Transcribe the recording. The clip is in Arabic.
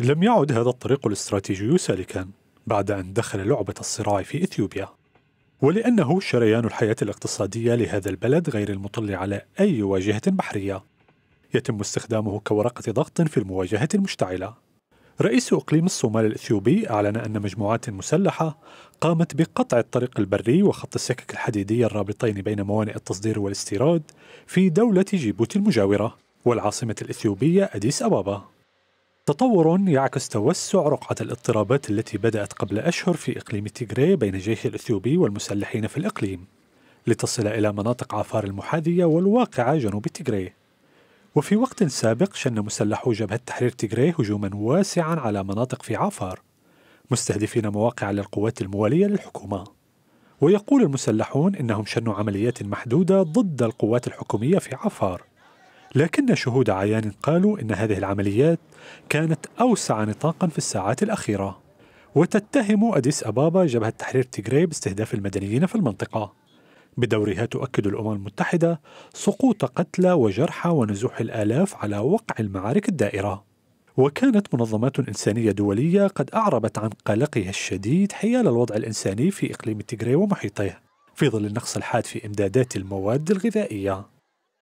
لم يعد هذا الطريق الاستراتيجي سالكا بعد أن دخل لعبة الصراع في إثيوبيا ولأنه شريان الحياة الاقتصادية لهذا البلد غير المطل على أي واجهة بحرية يتم استخدامه كورقة ضغط في المواجهة المشتعلة رئيس إقليم الصومال الإثيوبي أعلن أن مجموعات مسلحة قامت بقطع الطريق البري وخط السكك الحديدي الرابطين بين موانئ التصدير والاستيراد في دولة جيبوتي المجاورة والعاصمة الإثيوبية أديس أبابا تطور يعكس توسع رقعة الاضطرابات التي بدأت قبل أشهر في إقليم تيغراي بين الجيش الإثيوبي والمسلحين في الإقليم لتصل إلى مناطق عفار المحاذية والواقعة جنوب تيغراي وفي وقت سابق شن مسلحو جبهة تحرير تيغراي هجوما واسعا على مناطق في عفار مستهدفين مواقع للقوات الموالية للحكومة ويقول المسلحون إنهم شنوا عمليات محدودة ضد القوات الحكومية في عفار لكن شهود عيان قالوا إن هذه العمليات كانت أوسع نطاقا في الساعات الأخيرة وتتهم أديس أبابا جبهة تحرير تيغراي باستهداف المدنيين في المنطقة بدورها تؤكد الأمم المتحدة سقوط قتلى وجرحى ونزوح الآلاف على وقع المعارك الدائرة وكانت منظمات إنسانية دولية قد أعربت عن قلقها الشديد حيال الوضع الإنساني في إقليم تيغراي ومحيطه في ظل النقص الحاد في إمدادات المواد الغذائية